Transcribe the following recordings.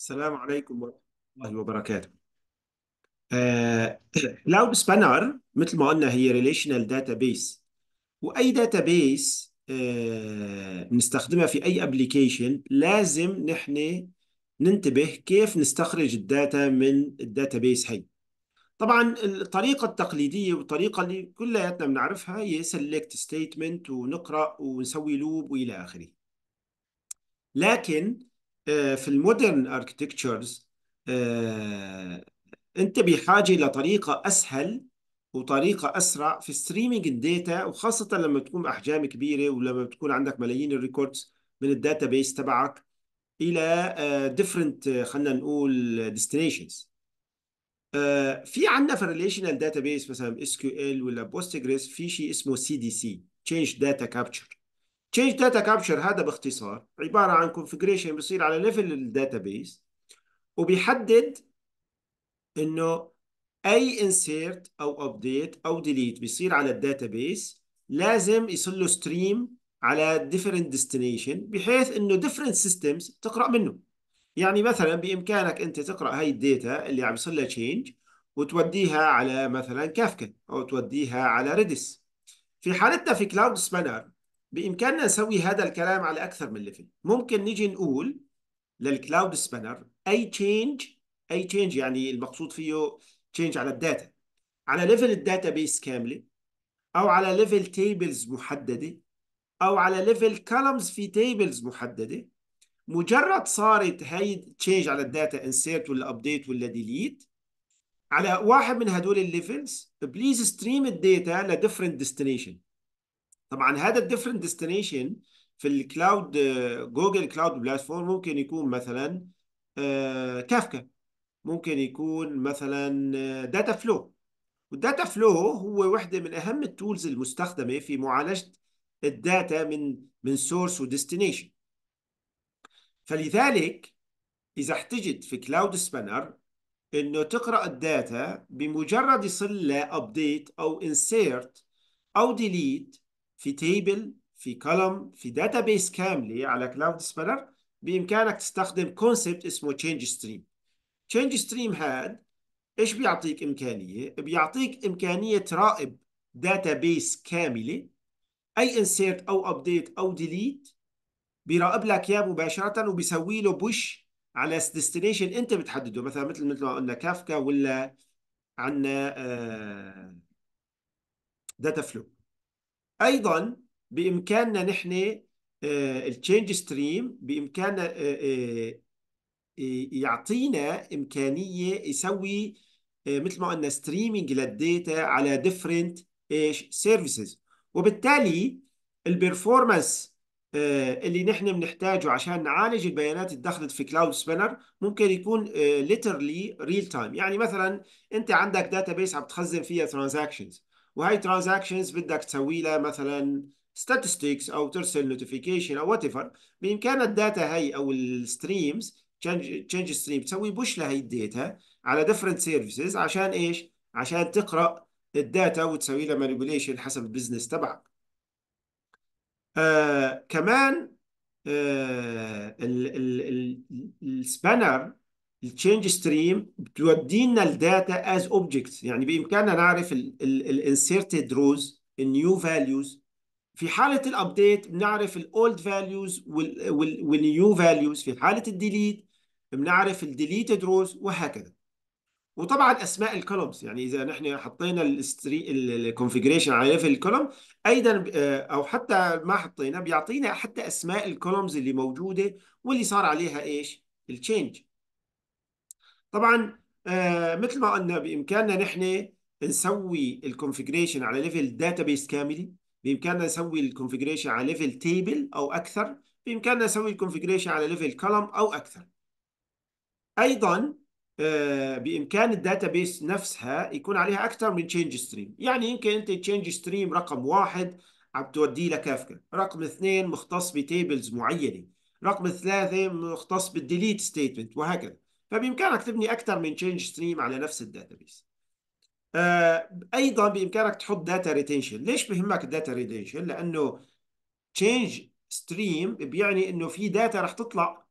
السلام عليكم ورحمة الله وبركاته كلاود آه، سبانر مثل ما قلنا هي ريليشنال بيس واي داتا آه، بيس بنستخدمها في اي ابلكيشن لازم نحن ننتبه كيف نستخرج الداتا من بيس هي طبعا الطريقه التقليديه والطريقه اللي كلياتنا بنعرفها هي سيلكت ستيتمنت ونقرا ونسوي لوب والى اخره لكن آه، في المودرن اركتكتشرز آه، انت بحاجه لطريقه اسهل وطريقه اسرع في ستريمينج الداتا وخاصه لما تكون احجام كبيره ولما بتكون عندك ملايين الريكوردز من الداتا بيس تبعك الى ديفرنت آه، خلينا نقول ديستنيشنز في عندنا في الريليشنال داتا بيس مثلا اس كيو ال ولا بوستجريس في شيء اسمه سي دي سي تشينج داتا كابتشر تشينج داتا كابشر هذا باختصار عباره عن كونفجريشن بيصير على ليفل الداتابيس وبيحدد انه اي انسيرت او ابديت او ديليت بيصير على الداتابيس لازم يصير له ستريم على ديفرنت ديستنيشن بحيث انه ديفرنت سيستمز تقرا منه يعني مثلا بامكانك انت تقرا هاي الداتا اللي عم يصير لها تشينج وتوديها على مثلا كافكا او توديها على ريدس في حالتنا في كلاود سبانر بإمكاننا نسوي هذا الكلام على أكثر من ليفل ممكن نيجي نقول للكلاود سبانر أي تشينج أي تشينج يعني المقصود فيه تشينج على الداتا على ليفل الداتا بيس كاملة أو على ليفل تيبلز محددة أو على ليفل كولمز في تيبلز محددة مجرد صارت هي تشينج على الداتا انسيرت ولا ابديت ولا ديليت على واحد من هدول الليفلز بليز ستريم الداتا لديفرنت ديستنيشن طبعا هذا الديفرنت ديستنيشن في الكلاود جوجل كلاود بلاتفورم ممكن يكون مثلا كافكا آه، ممكن يكون مثلا داتا فلو والداتا فلو هو واحدة من أهم التولز المستخدمة في معالجة الداتا من من سورس وديستنيشن فلذلك إذا احتجت في كلاود سبانر إنه تقرأ الداتا بمجرد يصير لها أبديت أو انسيرت أو ديليت في تيبل في كولوم في داتابيس كامله على كلاود سبانر بامكانك تستخدم كونسبت اسمه تشينج ستريم تشينج ستريم هاد ايش بيعطيك امكانيه بيعطيك امكانيه تراقب داتابيس كامله اي انسيرت او ابديت او ديليت بيراقب لك اياه مباشره وبيسوي له بوش على ديستنيشن انت بتحدده مثلا مثل مثل ما قلنا كافكا ولا عندنا داتا فلو ايضا بامكاننا نحن آه، التشينج ستريم بامكاننا آه، آه، يعطينا امكانيه يسوي مثل ما قلنا ستريمينج للداتا على ديفرنت ايش سيرفيسز وبالتالي البرفورمانس اللي نحن بنحتاجه عشان نعالج البيانات اللي دخلت في كلاود سبانر ممكن يكون ليترلي ريل تايم يعني مثلا انت عندك داتا بيس عم تخزن فيها ترانزاكشنز وهي ترانزاكشنز بدك تسوي لها مثلا statistics او ترسل نوتيفيكيشن او وات ايفر بامكان الداتا هي او الستريمز تشينج ستريم تسوي بوش لهي الداتا على different سيرفيسز عشان ايش؟ عشان تقرا الداتا وتسوي لها مانيبيوليشن حسب البزنس تبعك. آه كمان آه، السبانر التشينج ستريم بتودينا الداتا از اوبجكتس يعني بامكاننا نعرف الانسيرتد روز النيو فاليوز في حاله الابديت بنعرف الاولد فاليوز والنيو فاليوز في حاله الديليت بنعرف الديليتد روز وهكذا وطبعا اسماء الكولومز يعني اذا نحن حطينا الكونفيجريشن على ليفل الكولوم ايضا آه، او حتى ما حطينا بيعطينا حتى اسماء الكولومز اللي موجوده واللي صار عليها ايش؟ التشينج طبعا آه، مثل ما قلنا بامكاننا نحن نسوي الكونفجريشن على ليفل داتابيس كامله بامكاننا نسوي الكونفجريشن على ليفل تيبل او اكثر بامكاننا نسوي الكونفجريشن على ليفل كولم او اكثر ايضا آه، بامكان الداتابيس نفسها يكون عليها اكثر من تشينج ستريم يعني يمكن انت تشينج ستريم رقم واحد عم توديه لكافكا رقم اثنين مختص بتيبلز معينه رقم ثلاثه مختص بالديليت ستيتمنت وهكذا فبإمكانك تبني أكثر من تشينج ستريم على نفس الداتابيس آه، أيضا بإمكانك تحط داتا ريتينشن ليش بهمك الداتا ريتينشن لأنه تشينج ستريم بيعني إنه في داتا رح تطلع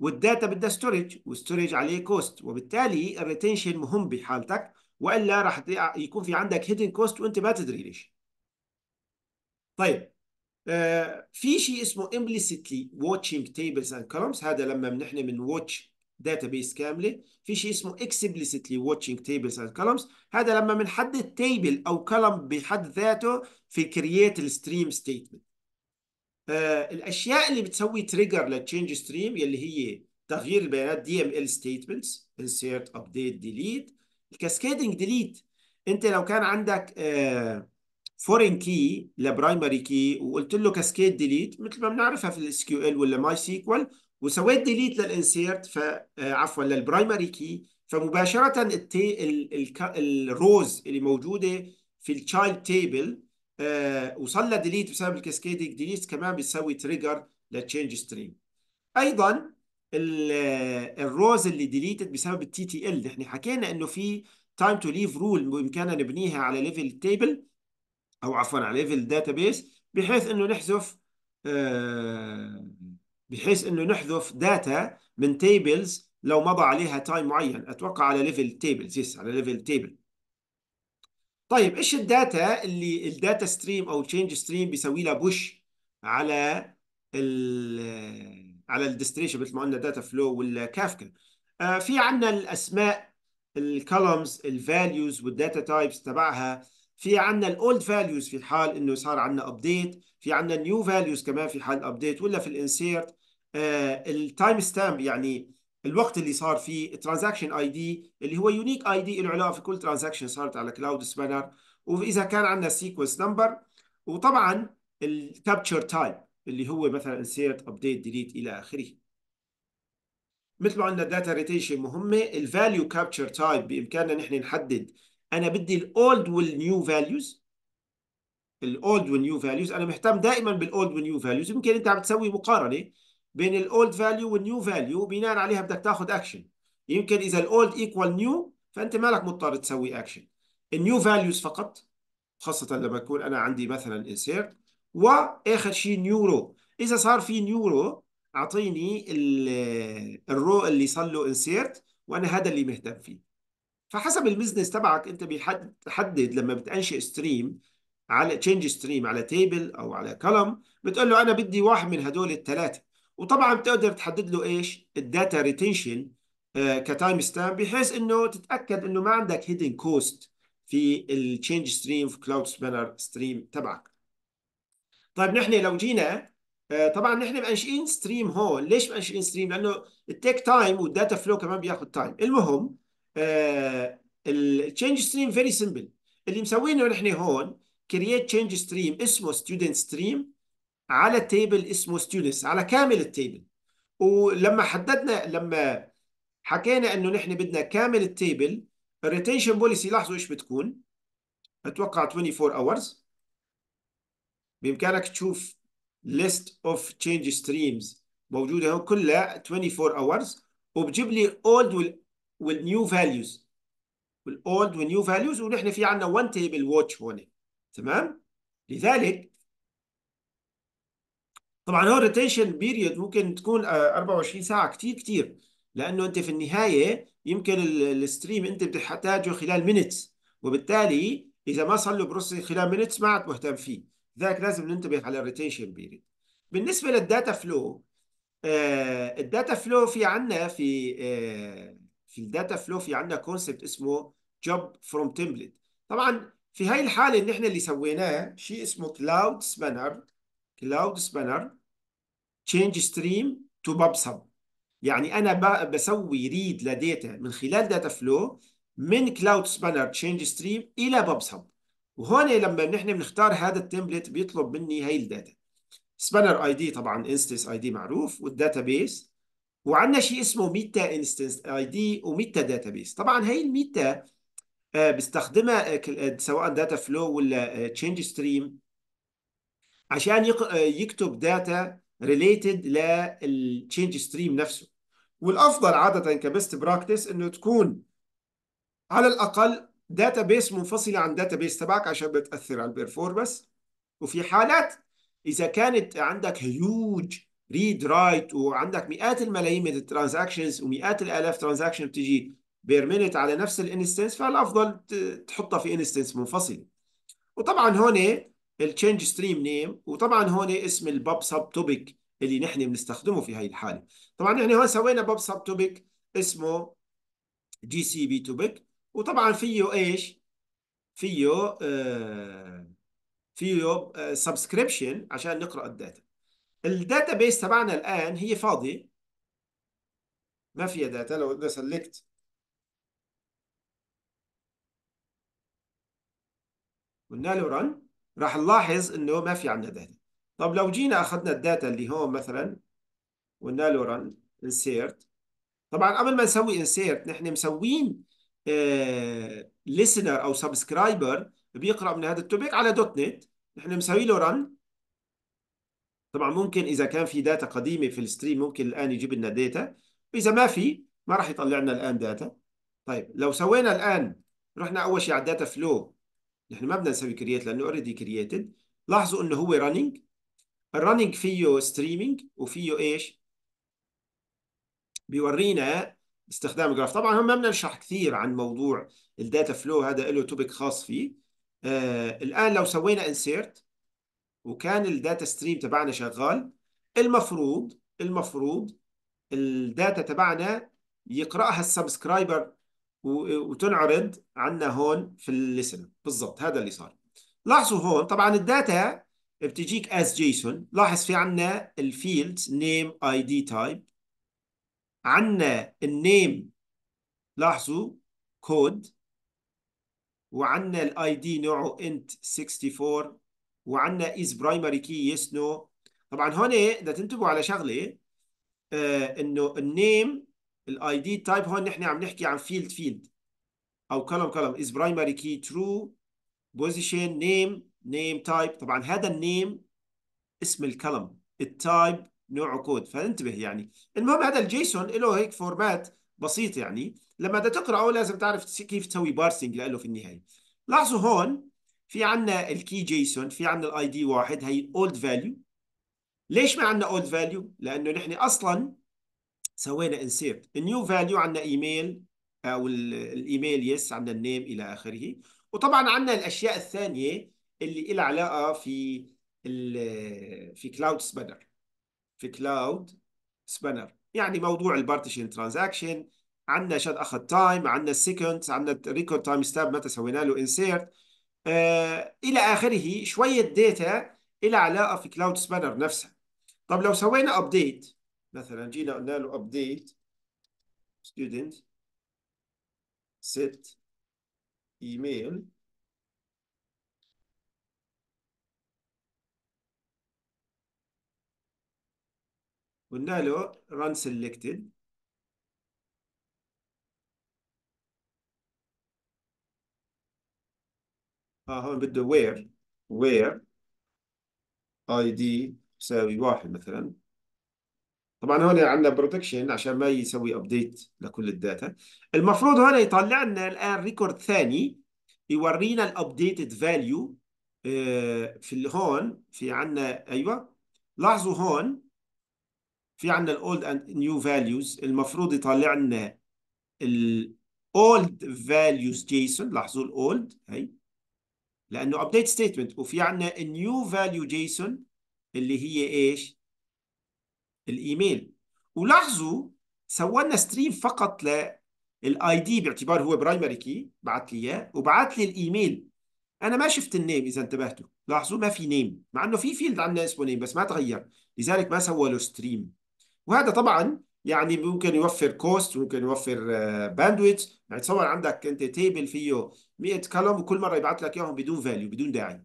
والداتا بدها ستورج والستورج عليه كوست وبالتالي الريتينشن مهم بحالتك والا رح يكون في عندك هيدن كوست وانت ما تدري ليش طيب آه في شيء اسمه implicitly watching tables and columns هذا لما نحن من watch داتابيس كامله في شيء اسمه اكسبلسيتلي واتشينج تيبلز اند كولمز هذا لما بنحدد تيبل او كولم بحد ذاته في كرييت الستريم ستيتمنت الاشياء اللي بتسوي تريجر للتشينج ستريم يلي هي تغيير البيانات دي ام ال ستيتمنتس انسيرت ابديت ديليت الكاسكيدنج ديليت انت لو كان عندك فورين كي لبرايمري كي وقلت له كاسكيد ديليت مثل ما بنعرفها في الاس كيو ال ولا ماي سيكوال وسويت ديليت للانسيرت ف آه، عفوا للبرايمري كي فمباشره التي الروز اللي موجوده في التشايلد آه، تيبل وصل لها ديليت بسبب الكاسكيدنج ديليت كمان بيسوي تريجر للتشينج ستريم ايضا الروز آه، اللي ديليتد بسبب التي تي ال نحن حكينا انه في تايم تو ليف رول بامكاننا نبنيها على ليفل تيبل او عفوا على ليفل داتابيس بحيث انه نحذف آه بحيث انه نحذف داتا من تيبلز لو مضى عليها تايم معين اتوقع على ليفل تيبلز يس على ليفل تيبل طيب ايش الداتا اللي الداتا ستريم او تشينج ستريم بيسوي لها بوش على ال على الديستريشن مثل ما قلنا داتا فلو ولا كافكا آه، في عندنا الاسماء الكولومز الفاليوز والداتا تايبس تبعها في عندنا الاولد فاليوز في الحال انه صار عندنا ابديت في عندنا نيو فاليوز كمان في حال ابديت ولا في الانسيرت التايم ستامب يعني الوقت اللي صار فيه الترانزاكشن اي دي اللي هو يونيك اي دي له علاقه في كل ترانزاكشن صارت على كلاود سبانر واذا كان عندنا سيكونس نمبر وطبعا الكابتشر تايم اللي هو مثلا انسيرت ابديت ديليت الى اخره مثل ما عندنا داتا ريتيشن مهمه الفاليو كابتشر تايب بامكاننا نحن نحدد انا بدي الاولد والنيو فاليوز الاولد والنيو فاليوز انا مهتم دائما بالاولد والنيو فاليوز يمكن انت عم تسوي مقارنه بين الاولد فاليو والنيو فاليو بناء عليها بدك تاخذ اكشن يمكن اذا الاولد ايكوال نيو فانت مالك مضطر تسوي اكشن النيو فاليوز فقط خاصه لما يكون انا عندي مثلا انسيرت واخر شيء نيورو اذا صار في نيورو اعطيني الرو اللي صار له انسيرت وانا هذا اللي مهتم فيه فحسب البزنس تبعك انت بتحدد لما بتنشئ ستريم على تشينج ستريم على تيبل او على كولم بتقول له انا بدي واحد من هدول الثلاثه وطبعا بتقدر تحدد له ايش الداتا ريتنشن كتايم ستامب بحيث انه تتاكد انه ما عندك هيدن كوست في التشينج ستريم في كلاود سبانر ستريم تبعك طيب نحن لو جينا آه، طبعا نحن بنشئين ستريم هون ليش بنشئين ستريم لانه التيك تايم والداتا فلو كمان بياخذ تايم المهم التشينج ستريم فيري سمبل اللي مسوينه نحن هون كرييت تشينج ستريم اسمه ستودنت ستريم على تيبل اسمه ستودنتس على كامل التيبل ولما حددنا لما حكينا انه نحن بدنا كامل التيبل الريتنشن بوليسي لاحظوا ايش بتكون اتوقع 24 hours بامكانك تشوف list of change streams موجوده هون كلها 24 hours وبجيب لي old والنيو فاليوز والاولد والنيو فاليوز ونحن في عندنا 1 تيبل واتش هون تمام لذلك طبعا هو الريتيشن بيريود ممكن تكون 24 آه، ساعه كتير كتير لانه انت في النهايه يمكن الستريم انت بتحتاجه خلال مينتس وبالتالي اذا ما صار له بروسس خلال مينتس ما عاد مهتم فيه لذلك لازم ننتبه على الريتيشن بيريود بالنسبه للداتا فلو آه، الداتا فلو في عندنا في آه، في الداتا فلو في عندنا كونسبت اسمه جوب فروم تمبلت طبعا في هاي الحاله اللي احنا اللي سويناه شيء اسمه كلاود سبانر كلاود سبانر تشينج ستريم تو باب سب يعني انا بسوي ريد لداتا من خلال داتا فلو من كلاود سبانر تشينج ستريم الى باب سب وهون لما نحن بنختار هذا التمبلت بيطلب مني هاي الداتا سبانر اي دي طبعا انستنس اي دي معروف والداتا بيس وعندنا شيء اسمه ميتا انستنس اي دي وميتا داتابيس طبعا هي الميتا آه، بستخدمها آه، آه، سواء داتا فلو ولا تشينج ستريم عشان يكتب داتا ريليتد للتشينج ستريم نفسه والافضل عاده كبست براكتس انه تكون على الاقل داتا بيس منفصله عن داتا بيس تبعك عشان بتاثر على البرفورمانس وفي حالات اذا كانت عندك هيوج ريد رايت وعندك مئات الملايين من الترانزاكشنز ومئات الالاف ترانزاكشن بتجي بير مينت على نفس الانستنس فالافضل تحطها في انستنس منفصله وطبعا هون التشينج ستريم نيم وطبعا هون اسم الباب سب توبيك اللي نحن بنستخدمه في هاي الحاله طبعا نحن يعني هون سوينا باب سب توبيك اسمه جي سي بي توبيك وطبعا فيه ايش فيه آه فيه سبسكريبشن آه، عشان نقرا الداتا الداتا بيس تبعنا الآن هي فاضية ما فيها داتا لو بدنا سلكت قلنا له رن راح نلاحظ انه ما في عندنا داتا طب لو جينا اخذنا الداتا اللي هون مثلا قلنا له رن انسيرت طبعا قبل ما نسوي انسيرت نحن مسوين ليسنر آه، او سبسكرايبر بيقرا من هذا التوبيك على دوت نت نحن مسوي له رن طبعا ممكن اذا كان في داتا قديمه في الستريم ممكن الان يجيب لنا داتا اذا ما في ما راح يطلع لنا الان داتا طيب لو سوينا الان رحنا اول شيء على الداتا فلو نحن ما بدنا نسوي كرييت لانه اوريدي كرييتد لاحظوا انه هو رننج الرننج فيه ستريمينج وفيه ايش بيورينا استخدام الجراف طبعا هم ما بدنا نشرح كثير عن موضوع الداتا فلو هذا له توبيك خاص فيه آه الان لو سوينا انسيرت وكان الداتا ستريم تبعنا شغال المفروض المفروض الداتا تبعنا يقراها السبسكرايبر وتنعرض عندنا هون في الليسن بالضبط هذا اللي صار لاحظوا هون طبعا الداتا بتجيك از جيسون لاحظ في عندنا الفيلدز نيم اي دي تايب عندنا النيم لاحظوا كود وعندنا الاي دي نوعه انت 64 وعندنا is primary key yes no طبعا هون بدنا تنتبهوا على شغله آه، انه النيم الاي دي تايب هون نحن عم نحكي عن فيلد فيلد او كولم كولم is primary key true position name name type طبعا هذا النيم اسم الكلم التايب نوعه كود فانتبه يعني المهم هذا الجيسون له هيك فورمات بسيط يعني لما بدك تقراه لازم تعرف كيف تسوي بارسينج له في النهايه لاحظوا هون في عندنا الكي جيسون في عندنا الاي دي واحد هي اولد فاليو ليش ما عندنا اولد فاليو؟ لانه نحن اصلا سوينا انسيرت النيو فاليو عندنا ايميل او الايميل يس عندنا النيم الى اخره وطبعا عندنا الاشياء الثانيه اللي لها علاقه في في كلاود سبانر في كلاود سبانر يعني موضوع البارتيشن ترانزاكشن عندنا شد اخذ تايم عندنا السكندز عندنا الريكورد تايم ستاب متى سوينا له انسيرت آه، الى اخره شويه داتا إلى علاقه في كلاود سبانر نفسها طب لو سوينا ابديت مثلا جينا قلنا له ابديت student set email قلنا له run selected ها آه، هون بده وير وير اي دي يساوي واحد مثلا طبعا هون عندنا بروتكشن عشان ما يسوي ابديت لكل الداتا المفروض هون يطلع لنا الان ريكورد ثاني يورينا الابديتد آه، فاليو في هون في عندنا ايوه لاحظوا هون في عندنا الاولد اند نيو فاليوز المفروض يطلع لنا الاولد فاليوز جيسون لاحظوا الاولد هي لانه ابديت ستيتمنت وفي عندنا نيو فاليو جيسون اللي هي ايش؟ الايميل ولاحظوا سوينا ستريم فقط للاي دي باعتبار هو برايمري كي بعث لي اياه وبعث لي الايميل انا ما شفت النيم اذا انتبهتوا لاحظوا ما في نيم مع انه في فيلد عندنا اسمه نيم بس ما تغير لذلك ما سوى له ستريم وهذا طبعا يعني ممكن يوفر كوست ممكن يوفر باندويت آه، يعني تصور عندك انت تيبل فيه 100 كولوم وكل مره يبعث لك اياهم بدون فاليو بدون داعي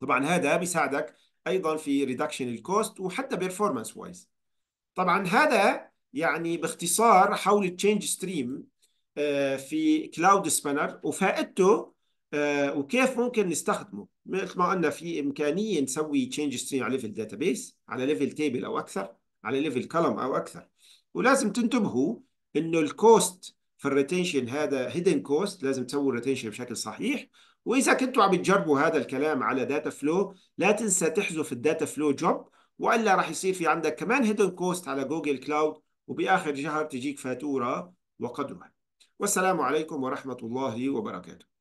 طبعا هذا بيساعدك ايضا في ريدكشن الكوست وحتى بيرفورمانس وايز طبعا هذا يعني باختصار حول التشينج آه، ستريم في كلاود سبانر وفائدته آه، وكيف ممكن نستخدمه مثل ما قلنا في امكانيه نسوي تشينج ستريم على ليفل داتابيس على ليفل تيبل او اكثر على ليفل كولم او اكثر ولازم تنتبهوا انه الكوست في الريتنشن هذا هيدن كوست لازم تسووا الريتنشن بشكل صحيح واذا كنتوا عم تجربوا هذا الكلام على داتا فلو لا تنسى تحذف الداتا فلو جوب والا راح يصير في عندك كمان هيدن كوست على جوجل كلاود وباخر شهر تجيك فاتوره وقدرها والسلام عليكم ورحمه الله وبركاته